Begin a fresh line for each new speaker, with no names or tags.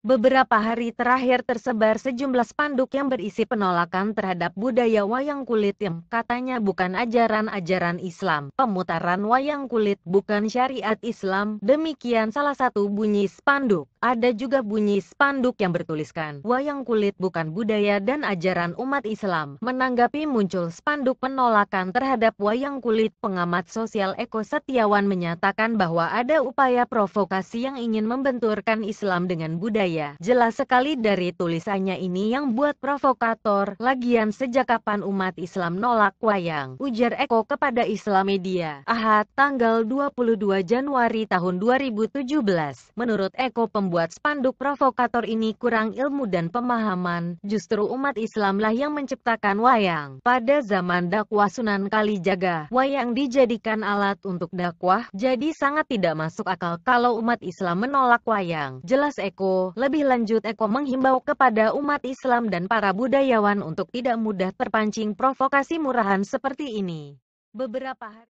Beberapa hari terakhir tersebar sejumlah spanduk yang berisi penolakan terhadap budaya wayang kulit yang katanya bukan ajaran-ajaran Islam. Pemutaran wayang kulit bukan syariat Islam, demikian salah satu bunyi spanduk. Ada juga bunyi spanduk yang bertuliskan, wayang kulit bukan budaya dan ajaran umat Islam. Menanggapi muncul spanduk penolakan terhadap wayang kulit, pengamat sosial Eko Setiawan menyatakan bahwa ada upaya provokasi yang ingin membenturkan Islam dengan budaya. Jelas sekali dari tulisannya ini yang buat provokator, lagian sejak kapan umat Islam nolak wayang, ujar Eko kepada Islamedia. Ahad, tanggal 22 Januari tahun 2017, menurut Eko pembunuh membuat spanduk provokator ini kurang ilmu dan pemahaman, justru umat Islamlah yang menciptakan wayang. Pada zaman dakwah Sunan Kalijaga, wayang dijadikan alat untuk dakwah, jadi sangat tidak masuk akal kalau umat Islam menolak wayang. Jelas Eko, lebih lanjut Eko menghimbau kepada umat Islam dan para budayawan untuk tidak mudah terpancing provokasi murahan seperti ini.
Beberapa hari